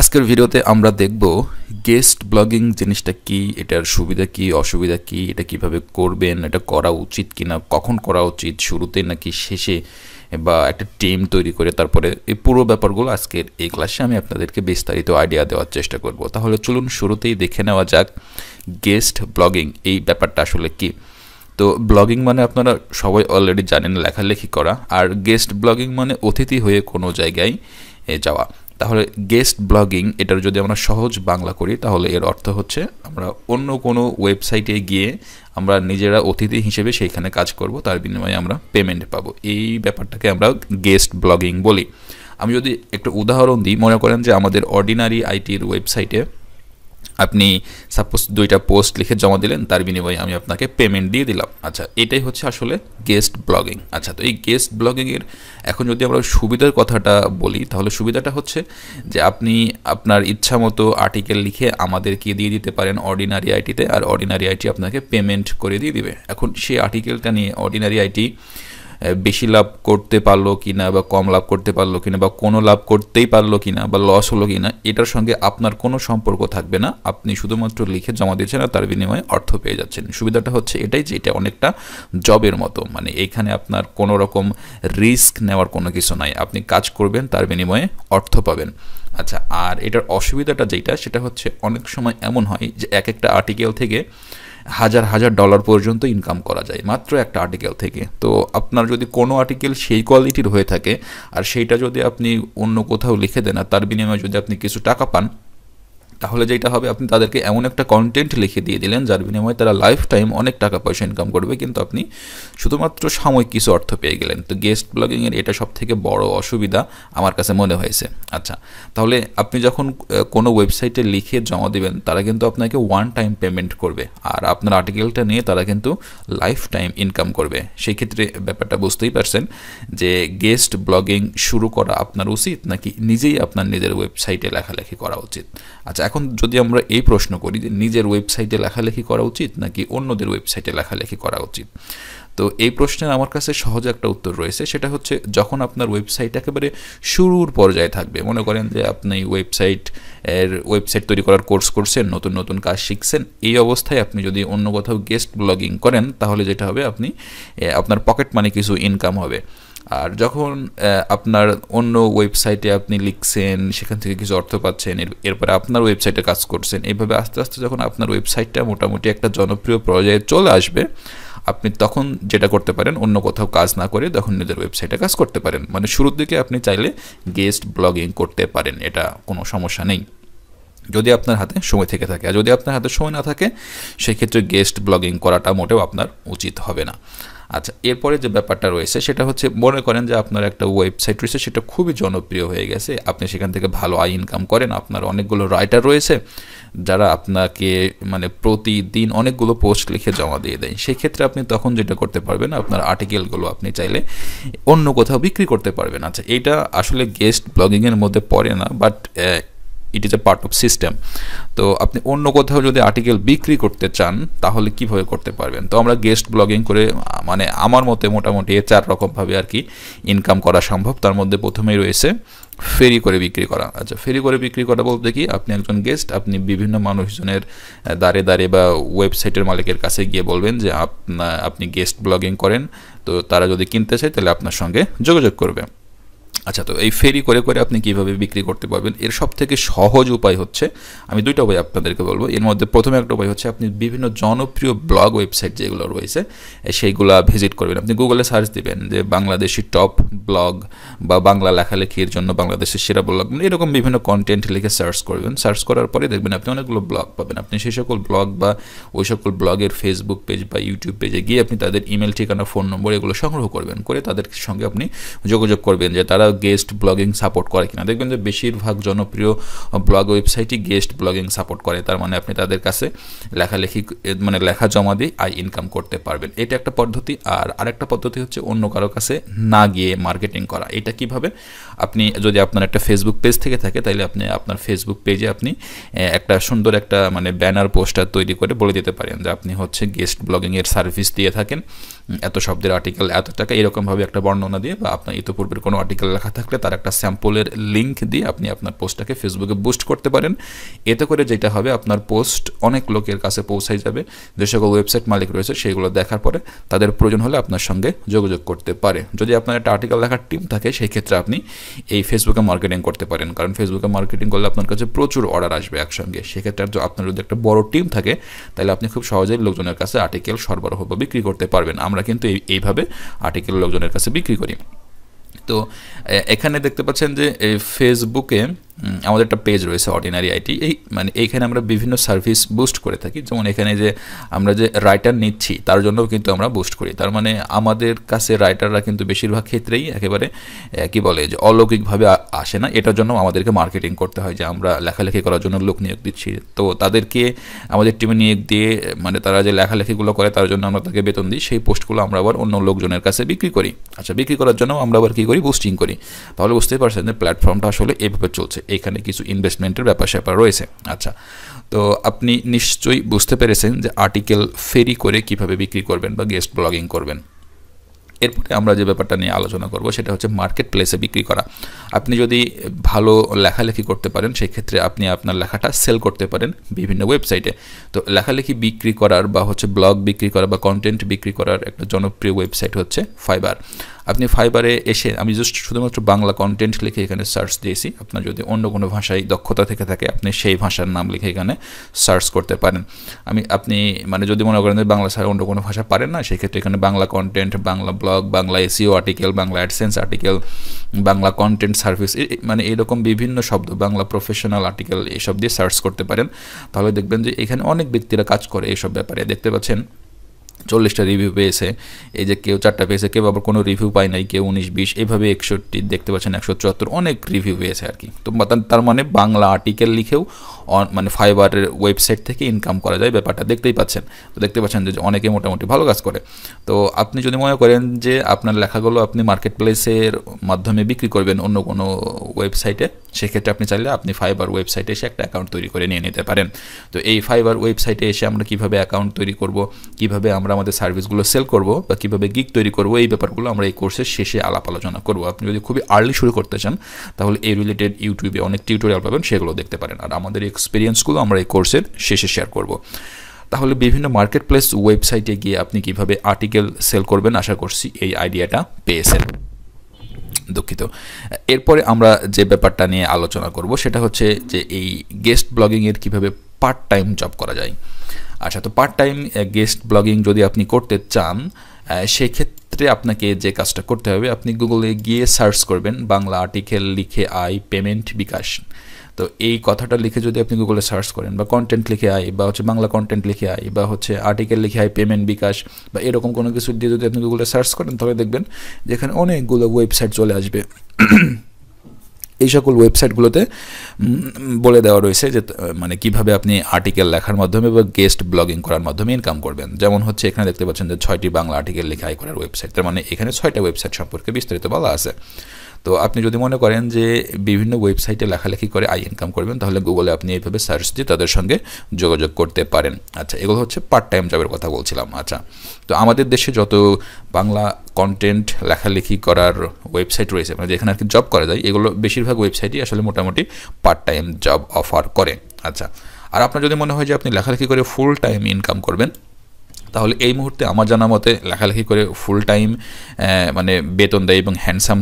আজকের ভিডিওতে আমরা দেখব গেস্ট ব্লগিং জিনিসটা কি এটার সুবিধা কি অসুবিধা কি এটা কিভাবে করবেন এটা করা উচিত কিনা কখন করা উচিত শুরুতে নাকি শেষে বা একটা টিম তৈরি করে তারপরে এই পুরো ব্যাপারগুলো আজকের এই ক্লাসে আমি আপনাদেরকে বিস্তারিত আইডিয়া দেওয়ার চেষ্টা করব তাহলে চলুন শুরুতেই দেখে নেওয়া যাক গেস্ট ব্লগিং এই ব্যাপারটা আসলে কি তো ব্লগিং মানে আপনারা সবাই অলরেডি জানেন লেখালেখি করা আর গেস্ট ব্লগিং মানে অতিথি হয়ে কোনো জায়গায় যাওয়া তাহলে গেস্ট ব্লগিং এটার যদি আমরা সহজ বাংলা করি তাহলে এর অর্থ হচ্ছে আমরা অন্য কোনো ওয়েবসাইটে গিয়ে আমরা নিজেরা অতিথি হিসেবে সেইখানে কাজ করব তার বিনিময়ে আমরা পেমেন্ট পাবো এই ব্যাপারটাকে আমরা গেস্ট ব্লগিং বলি আমি যদি একটু উদাহরণ দিই মনে করেন যে আমাদের অর্ডিনারি আইটির ওয়েবসাইটে আপনি সাপোজ দুইটা পোস্ট লিখে জমা দিলেন তার বিনিময়ে আমি আপনাকে পেমেন্ট দিয়ে দিলাম আচ্ছা এটাই হচ্ছে আসলে গেস্ট ব্লগিং আচ্ছা তো এই গেস্ট ব্লগিংয়ের এখন যদি আমরা সুবিধার কথাটা বলি তাহলে সুবিধাটা হচ্ছে যে আপনি আপনার ইচ্ছা মতো আর্টিকেল লিখে আমাদেরকে দিয়ে দিতে পারেন অর্ডিনারি আইটিতে আর অর্ডিনারি আইটি আপনাকে পেমেন্ট করে দিয়ে দিবে এখন সেই আর্টিকেলটা নিয়ে অর্ডিনারি আইটি বেশি লাভ করতে পারলো কি না বা কম লাভ করতে পারলো কি না বা কোনো লাভ করতেই পারলো কি না বা লস হলো কি না এটার সঙ্গে আপনার কোনো সম্পর্ক থাকবে না আপনি শুধুমাত্র লিখে জমা দিয়েছেন আর তার বিনিময়ে অর্থ পেয়ে যাচ্ছেন সুবিধাটা হচ্ছে এটাই যে এটা অনেকটা জবের মতো মানে এখানে আপনার কোনো রকম রিস্ক নেওয়ার কোনো কিছু নাই আপনি কাজ করবেন তার বিনিময়ে অর্থ পাবেন আচ্ছা আর এটার অসুবিধাটা যেটা সেটা হচ্ছে অনেক সময় এমন হয় যে এক একটা আর্টিকেল থেকে হাজার হাজার ডলার পর্যন্ত ইনকাম করা যায় মাত্র একটা আর্টিকেল থেকে তো আপনার যদি কোনো আর্টিকেল সেই কোয়ালিটির হয়ে থাকে আর সেইটা যদি আপনি অন্য কোথাও লিখে দেন আর তার বিনিময়ে যদি আপনি কিছু টাকা পান তাহলে যেটা হবে আপনি তাদেরকে এমন একটা কন্টেন্ট লিখে দিয়ে দিলেন যার বিনিময়ে তারা লাইফ টাইম অনেক টাকা পয়সা ইনকাম করবে কিন্তু আপনি শুধুমাত্র সাময়িক কিছু অর্থ পেয়ে গেলেন তো গেস্ট ব্লগিংয়ের এটা সব থেকে বড় অসুবিধা আমার কাছে মনে হয়েছে আচ্ছা তাহলে আপনি যখন কোনো ওয়েবসাইটে লিখে জমা দেবেন তারা কিন্তু আপনাকে ওয়ান টাইম পেমেন্ট করবে আর আপনার আর্টিকেলটা নিয়ে তারা কিন্তু লাইফ টাইম ইনকাম করবে সেই ক্ষেত্রে ব্যাপারটা বুঝতেই পারছেন যে গেস্ট ব্লগিং শুরু করা আপনার উচিত নাকি নিজেই আপনার নিজের ওয়েবসাইটে লেখালেখি করা উচিত আচ্ছা এখন যদি আমরা এই প্রশ্ন করি যে নিজের ওয়েবসাইটে লেখালেখি করা উচিত নাকি অন্যদের ওয়েবসাইটে লেখালেখি করা উচিত তো এই প্রশ্নের আমার কাছে সহজ একটা উত্তর রয়েছে সেটা হচ্ছে যখন আপনার ওয়েবসাইট একেবারে শুরুর পর্যায়ে থাকবে মনে করেন যে আপনি ওয়েবসাইট এর ওয়েবসাইট তৈরি করার কোর্স করছেন নতুন নতুন কাজ শিখছেন এই অবস্থায় আপনি যদি অন্য কোথাও গেস্ট ব্লগিং করেন তাহলে যেটা হবে আপনি আপনার পকেট মানি কিছু ইনকাম হবে আর যখন আপনার অন্য ওয়েবসাইটে আপনি লিখছেন সেখান থেকে কিছু অর্থ পাচ্ছেন এরপরে আপনার ওয়েবসাইটে কাজ করছেন এইভাবে আস্তে আস্তে যখন আপনার ওয়েবসাইটটা মোটামুটি একটা জনপ্রিয় পর্যায়ে চলে আসবে আপনি তখন যেটা করতে পারেন অন্য কোথাও কাজ না করে তখন নিজের ওয়েবসাইটে কাজ করতে পারেন মানে শুরুর দিকে আপনি চাইলে গেস্ট ব্লগিং করতে পারেন এটা কোনো সমস্যা নেই যদি আপনার হাতে সময় থেকে থাকে আর যদি আপনার হাতে সময় না থাকে সেক্ষেত্রে গেস্ট ব্লগিং করাটা মোটেও আপনার উচিত হবে না আচ্ছা এরপরে যে ব্যাপারটা রয়েছে সেটা হচ্ছে মনে করেন যে আপনার একটা ওয়েবসাইট রয়েছে সেটা খুবই জনপ্রিয় হয়ে গেছে আপনি সেখান থেকে ভালো আয় ইনকাম করেন আপনার অনেকগুলো রাইটার রয়েছে যারা আপনাকে মানে প্রতিদিন অনেকগুলো পোস্ট লিখে জমা দিয়ে দেয় সেক্ষেত্রে আপনি তখন যেটা করতে পারবেন আপনার আর্টিকেলগুলো আপনি চাইলে অন্য কোথাও বিক্রি করতে পারবেন আচ্ছা এটা আসলে গেস্ট ব্লগিংয়ের মধ্যে পড়ে না but it is a part of system তো আপনি অন্য কোথাও যদি আর্টিকেল বিক্রি করতে চান তাহলে কিভাবে করতে পারবেন তো আমরা গেস্ট ব্লগিং করে মানে আমার মতে মোটামুটি চার রকমভাবে আর কি ইনকাম করা সম্ভব তার মধ্যে প্রথমেই রয়েছে ফেরি করে বিক্রি করা আচ্ছা ফেরি করে বিক্রি করা বলতে কি আপনি একজন গেস্ট আপনি বিভিন্ন মানুষজনের দ্বারে দাঁড়ে বা ওয়েবসাইটের মালিকের কাছে গিয়ে বলবেন যে আপনি গেস্ট ব্লগিং করেন তো তারা যদি কিনতে চায় তাহলে আপনার সঙ্গে যোগাযোগ করবে আচ্ছা তো এই ফেরি করে করে আপনি কিভাবে বিক্রি করতে পারবেন এর সব থেকে সহজ উপায় হচ্ছে আমি দুইটা উপায় আপনাদেরকে বলবো এর মধ্যে প্রথমে একটা উপায় হচ্ছে আপনি বিভিন্ন জনপ্রিয় ব্লগ ওয়েবসাইট যেগুলো রয়েছে সেইগুলো ভিজিট করবেন আপনি গুগলে সার্চ দিবেন যে বাংলাদেশি টপ ব্লগ বা বাংলা লেখালেখির জন্য বাংলাদেশের সেরা ব্লগ মানে এরকম বিভিন্ন কন্টেন্ট লিখে সার্চ করবেন সার্চ করার পরে দেখবেন আপনি অনেকগুলো ব্লগ পাবেন আপনি সেই সকল ব্লগ বা ওই সকল ব্লগের ফেসবুক পেজ বা ইউটিউব পেজে গিয়ে আপনি তাদের ইমেল ঠিকানা ফোন নম্বর এগুলো সংগ্রহ করবেন করে তাদের সঙ্গে আপনি যোগাযোগ করবেন যে তারা গেস্ট ব্লগিং সাপোর্ট করে কিনা দেখবেন যে বেশিরভাগ জনপ্রিয় ব্লগ ওয়েবসাইটই গেস্ট ব্লগিং সাপোর্ট করে তার মানে আপনি তাদের কাছে লেখালেখি মানে লেখা জমা দিয়ে আয় ইনকাম করতে পারবেন এটা একটা পদ্ধতি আর আরেকটা পদ্ধতি হচ্ছে অন্য কারো কাছে না গিয়ে মার্কেটিং করা এটা কিভাবে আপনি যদি আপনার একটা ফেসবুক পেজ থেকে থাকে তাহলে আপনি আপনার ফেসবুক পেজে আপনি একটা সুন্দর একটা মানে ব্যানার পোস্টার তৈরি করে বলে দিতে পারেন যে আপনি হচ্ছে গেস্ট ব্লগিংয়ের সার্ভিস দিয়ে থাকেন এত শব্দের আর্টিকেল এত টাকা এরকমভাবে একটা বর্ণনা দিয়ে বা আপনার ইতোপূর্বের কোনো আর্টিকেল লেখা থাকলে তার একটা স্যাম্পলের লিঙ্ক দিয়ে আপনি আপনার পোস্টটাকে ফেসবুকে বুস্ট করতে পারেন এতে করে যেটা হবে আপনার পোস্ট অনেক লোকের কাছে পৌঁছাই যাবে যে সকল ওয়েবসাইট মালিক রয়েছে সেইগুলো দেখার পরে তাদের প্রয়োজন হলে আপনার সঙ্গে যোগাযোগ করতে পারে যদি আপনার একটা আর্টিকেল লেখার টিম থাকে সেই ক্ষেত্রে আপনি এই ফেসবুকে মার্কেটিং করতে পারেন কারণ ফেসবুকে মার্কেটিং করলে আপনার কাছে প্রচুর অর্ডার আসবে একসঙ্গে সেক্ষেত্রে আপনার যদি একটা বড় টিম থাকে তাহলে আপনি খুব সহজেই লোকজনের কাছে আর্টিকেল সরবরাহ বা বিক্রি করতে পারবেন আমরা কিন্তু এইভাবে আর্টিকেল লোকজনের কাছে বিক্রি করি তো এখানে দেখতে পাচ্ছেন যে ফেসবুকে আমাদের একটা পেজ রয়েছে অর্ডিনারি আইটি এই মানে এইখানে আমরা বিভিন্ন সার্ভিস বুস্ট করে থাকি যেমন এখানে যে আমরা যে রাইটার নিচ্ছি তার জন্যও কিন্তু আমরা বুস্ট করি তার মানে আমাদের কাছে রাইটাররা কিন্তু বেশিরভাগ ক্ষেত্রেই একেবারে কি বলে যে অলৌকিকভাবে আসে না এটার জন্য আমাদেরকে মার্কেটিং করতে হয় যে আমরা লেখালেখি করার জন্য লোক নিয়োগ দিচ্ছি তো তাদেরকে আমাদের টিমে নিয়োগ দিয়ে মানে তারা যে লেখালেখিগুলো করে তার জন্য আমরা তাকে বেতন দিই সেই পোস্টগুলো আমরা আবার অন্য লোকজনের কাছে বিক্রি করি আচ্ছা বিক্রি করার জন্য আমরা আবার কী করি বুস্টিং করি তাহলে বুঝতেই পারছেন যে প্ল্যাটফর্মটা আসলে এইভাবে চলছে এখানে কিছু ইনভেস্টমেন্টের ব্যাপার স্যাপার রয়েছে আচ্ছা তো আপনি নিশ্চয়ই বুঝতে পেরেছেন যে আর্টিকেল ফেরি করে কিভাবে বিক্রি করবেন বা গেস্ট ব্লগিং করবেন এরপরে আমরা যে ব্যাপারটা নিয়ে আলোচনা করব সেটা হচ্ছে মার্কেট প্লেসে বিক্রি করা আপনি যদি ভালো লেখালেখি করতে পারেন সেক্ষেত্রে আপনি আপনার লেখাটা সেল করতে পারেন বিভিন্ন ওয়েবসাইটে তো লেখালেখি বিক্রি করার বা হচ্ছে ব্লগ বিক্রি করা বা কন্টেন্ট বিক্রি করার একটা জনপ্রিয় ওয়েবসাইট হচ্ছে ফাইবার আপনি ফাইবারে এসে আমি জাস্ট শুধুমাত্র বাংলা কন্টেন্ট লিখে এখানে সার্চ দিয়েছি আপনার যদি অন্য কোনো ভাষায় দক্ষতা থেকে থাকে আপনি সেই ভাষার নাম লিখে এখানে সার্চ করতে পারেন আমি আপনি মানে যদি মনে করেন বাংলা ছাড়া অন্য কোনো ভাষা পারেন না সেক্ষেত্রে এখানে Bangla content Bangla blog Bangla SEO article e Bangla AdSense article Bangla content service মানে এরকম বিভিন্ন শব্দ বাংলা প্রফেশনাল আর্টিকেল এসব দিয়ে সার্চ করতে পারেন তাহলে দেখবেন যে এখানে অনেক ব্যক্তিরা কাজ করে এসব ব্যাপারে দেখতে পাচ্ছেন চল্লিশটা রিভিউ পেয়েছে এই যে কেউ চারটা পেয়েছে কেউ আবার কোনো রিভিউ পায় নাই কেউ উনিশ বিশ এভাবে একষট্টি দেখতে পাচ্ছেন একশো চুয়াত্তর অনেক রিভিউ পেয়েছে আর কি তো তার মানে বাংলা আর্টিকেল লিখেও মানে ফাইবারের ওয়েবসাইট থেকে ইনকাম করা যায় ব্যাপারটা দেখতেই পাচ্ছেন তো দেখতে পাচ্ছেন যে অনেকে মোটামুটি ভালো কাজ করে তো আপনি যদি মনে করেন যে আপনার লেখাগুলো আপনি মার্কেট প্লেসের মাধ্যমে বিক্রি করবেন অন্য কোনো ওয়েবসাইটে সেক্ষেত্রে আপনি চাইলে আপনি ফাইবার ওয়েবসাইটে এসে একটা অ্যাকাউন্ট তৈরি করে নিয়ে নিতে পারেন তো এই ফাইবার ওয়েবসাইটে এসে আমরা কীভাবে অ্যাকাউন্ট তৈরি করব কিভাবে আমরা আমাদের সার্ভিসগুলো সেল করব বা কীভাবে গিক তৈরি করব এই ব্যাপারগুলো আমরা এই কোর্সের শেষে আলাপ আলোচনা করবো আপনি যদি খুবই আর্লি শুরু করতে চান তাহলে এই রিলেটেড ইউটিউবে অনেক টিউটোরিয়াল পাবেন সেগুলো দেখতে পারেন আর আমাদের এক্সপিরিয়েন্সগুলো আমরা এই কোর্সের শেষে শেয়ার করবো তাহলে বিভিন্ন মার্কেট প্লেস ওয়েবসাইটে গিয়ে আপনি কিভাবে আর্টিকেল সেল করবেন আশা করছি এই আইডিয়াটা পেয়েছেন দুঃখিত এরপরে আমরা যে ব্যাপারটা নিয়ে আলোচনা করব সেটা হচ্ছে যে এই গেস্ট ব্লগিংয়ের কিভাবে পার্ট টাইম জব করা যায় আচ্ছা তো পার্ট টাইম গেস্ট ব্লগিং যদি আপনি করতে চান সেক্ষেত্রে আপনাকে যে কাজটা করতে হবে আপনি গুগলে গিয়ে সার্চ করবেন বাংলা আর্টিকেল লিখে আই পেমেন্ট বিকাশ তো এই কথাটা লিখে যদি আপনি গুগলে সার্চ করেন বা কন্টেন্ট লিখে আই বা হচ্ছে বাংলা কন্টেন্ট লিখে আই বা হচ্ছে আর্টিকেল লিখে আই পেমেন্ট বিকাশ বা এরকম কোনো কিছু দিয়ে যদি আপনি গুগলে সার্চ করেন তাহলে দেখবেন যেখানে অনেকগুলো ওয়েবসাইট চলে আসবে এই সকল ওয়েবসাইটগুলোতে বলে দেওয়া রয়েছে যে মানে কিভাবে আপনি আর্টিকেল লেখার মাধ্যমে বা গেস্ট ব্লগিং করার মাধ্যমে ইনকাম করবেন যেমন হচ্ছে এখানে দেখতে পাচ্ছেন যে ছয়টি বাংলা আর্টিকেল লেখা করার ওয়েবসাইট তার মানে এখানে ছয়টা ওয়েবসাইট সম্পর্কে বিস্তারিত বলা আছে তো আপনি যদি মনে করেন যে বিভিন্ন ওয়েবসাইটে লেখালেখি করে আই ইনকাম করবেন তাহলে গুগলে আপনি এইভাবে সার্চ দিয়ে তাদের সঙ্গে যোগাযোগ করতে পারেন আচ্ছা এগুলো হচ্ছে পার্ট টাইম জবের কথা বলছিলাম আচ্ছা তো আমাদের দেশে যত বাংলা কন্টেন্ট লেখালেখি করার ওয়েবসাইট রয়েছে মানে যেখানে আর কি জব করা যায় এগুলো বেশিরভাগ ওয়েবসাইটই আসলে মোটামুটি পার্ট টাইম জব অফার করে আচ্ছা আর আপনার যদি মনে হয় যে আপনি লেখালেখি করে ফুল টাইম ইনকাম করবেন তাহলে এই মুহূর্তে আমার জানা মতে লেখালেখি করে ফুল টাইম মানে বেতন দেয় এবং হ্যান্ডসাম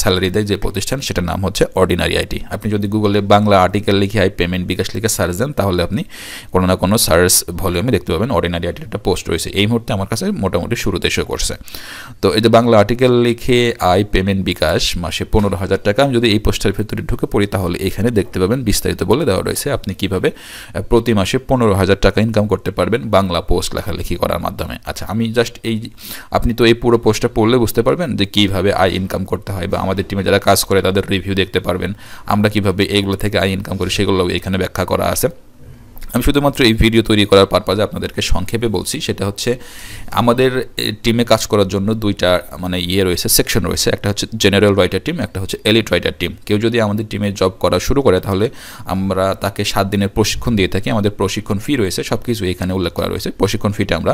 স্যালারি দেয় যে প্রতিষ্ঠান সেটার নাম হচ্ছে অর্ডিনারি আইটি আপনি যদি গুগলে বাংলা আর্টিকেল লিখে আই পেমেন্ট বিকাশ লিখে সার্চ দেন তাহলে আপনি কোনো না কোনো সার্চ ভলিউমে দেখতে পাবেন অর্ডিনারি আইটির একটা পোস্ট রয়েছে এই মুহূর্তে আমার কাছে মোটামুটি শুরুতে শো করছে তো এই যে বাংলা আর্টিকেল লিখে আই পেমেন্ট বিকাশ মাসে পনেরো হাজার টাকা আমি যদি এই পোস্টের ভেতরে ঢুকে পড়ি তাহলে এখানে দেখতে পাবেন বিস্তারিত বলে দেওয়া রয়েছে আপনি কিভাবে প্রতি মাসে পনেরো হাজার টাকা ইনকাম করতে পারবেন বাংলা পোস্ট লেখালেখি করার মাধ্যমে আচ্ছা আমি জাস্ট এই আপনি তো এই পুরো পোস্টটা পড়লে বুঝতে পারবেন যে কীভাবে আয় ইনকাম করতে হয় বা আমাদের টিমে যারা কাজ করে তাদের রিভিউ দেখতে পারবেন আমরা কীভাবে এইগুলো থেকে আয় ইনকাম করি সেগুলো এখানে ব্যাখ্যা করা আছে আমি শুধুমাত্র এই ভিডিও তৈরি করার পারপাজে আপনাদেরকে সংক্ষেপে বলছি সেটা হচ্ছে আমাদের টিমে কাজ করার জন্য দুইটা মানে ইয়ে রয়েছে সেকশন রয়েছে একটা হচ্ছে জেনারেল রাইটার টিম একটা হচ্ছে এলিট রাইটার টিম কেউ যদি আমাদের টিমে জব করা শুরু করে তাহলে আমরা তাকে সাত দিনের প্রশিক্ষণ দিয়ে থাকি আমাদের প্রশিক্ষণ ফি রয়েছে সব কিছু এখানে উল্লেখ করা রয়েছে প্রশিক্ষণ ফিটা আমরা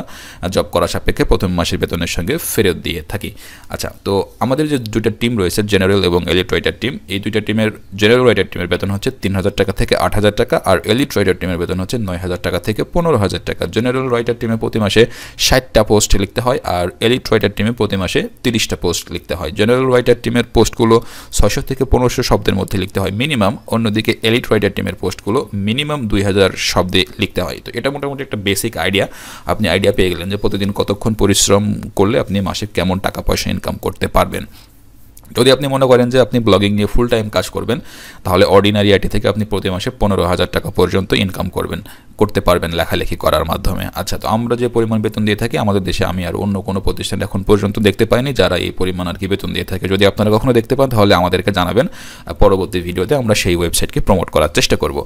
জব করা সাপেক্ষে প্রথম মাসের বেতনের সঙ্গে ফেরত দিয়ে থাকি আচ্ছা তো আমাদের যে দুইটা টিম রয়েছে জেনারেল এবং এলিট রাইটার টিম এই দুইটা টিমের জেনারেল রাইটার টিমের বেতন হচ্ছে তিন হাজার টাকা থেকে আট হাজার টাকা আর এলিট রাইটার টিমের বেতন হচ্ছে নয় হাজার টাকা থেকে পনেরো হাজার টাকা জেনারেল রাইটার টিমে প্রতি মাসে ষাটটা পোস্ট লিখতে হয় আর এলিট রাইটার টিমে প্রতি মাসে তিরিশটা পোস্ট লিখতে হয় জেনারেল রাইটার টিমের পোস্টগুলো ছশো থেকে পনেরোশো শব্দের মধ্যে লিখতে হয় মিনিমাম অন্যদিকে এলিট রাইটার টিমের পোস্টগুলো মিনিমাম দুই হাজার শব্দে লিখতে হয় তো এটা মোটামুটি একটা বেসিক আইডিয়া আপনি আইডিয়া পেয়ে গেলেন যে প্রতিদিন কতক্ষণ পরিশ্রম করলে আপনি মাসে কেমন টাকা পয়সা ইনকাম করতে পারবেন যদি আপনি মনে করেন যে আপনি ব্লগিং নিয়ে ফুল টাইম কাজ করবেন তাহলে অর্ডিনারি আইটি থেকে আপনি প্রতি মাসে পনেরো হাজার টাকা পর্যন্ত ইনকাম করবেন করতে পারবেন লেখালেখি করার মাধ্যমে আচ্ছা তো আমরা যে পরিমাণ বেতন দিয়ে থাকি আমাদের দেশে আমি আর অন্য কোনো প্রতিষ্ঠান এখন পর্যন্ত দেখতে পাইনি যারা এই পরিমাণ আর কি বেতন দিয়ে থাকে যদি আপনারা কখনো দেখতে পান তাহলে আমাদেরকে জানাবেন পরবর্তী ভিডিওতে আমরা সেই ওয়েবসাইটকে প্রমোট করার চেষ্টা করব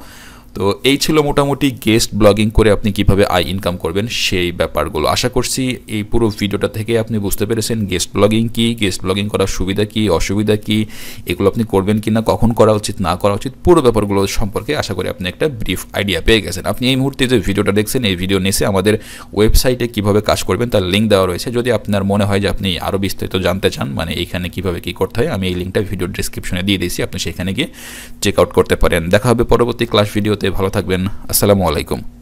তো এই ছিল মোটামুটি গেস্ট ব্লগিং করে আপনি কিভাবে আয় ইনকাম করবেন সেই ব্যাপারগুলো আশা করছি এই পুরো ভিডিওটা থেকে আপনি বুঝতে পেরেছেন গেস্ট ব্লগিং কি গেস্ট ব্লগিং করার সুবিধা কি অসুবিধা কি এগুলো আপনি করবেন কি না কখন করা উচিত না করা উচিত পুরো ব্যাপারগুলো সম্পর্কে আশা করি আপনি একটা ব্রিফ আইডিয়া পেয়ে গেছেন আপনি এই মুহূর্তে যে ভিডিওটা দেখছেন এই ভিডিও নিচে আমাদের ওয়েবসাইটে কিভাবে কাজ করবেন তার লিঙ্ক দেওয়া রয়েছে যদি আপনার মনে হয় যে আপনি আরও বিস্তারিত জানতে চান মানে এখানে কিভাবে কি করতে হয় আমি এই লিঙ্কটা ভিডিও ডিসক্রিপশনে দিয়ে দিয়েছি আপনি সেখানে গিয়ে চেক আউট করতে পারেন দেখা হবে পরবর্তী ক্লাস ভিডিও ভিডিওতে ভালো থাকবেন আসসালামু আলাইকুম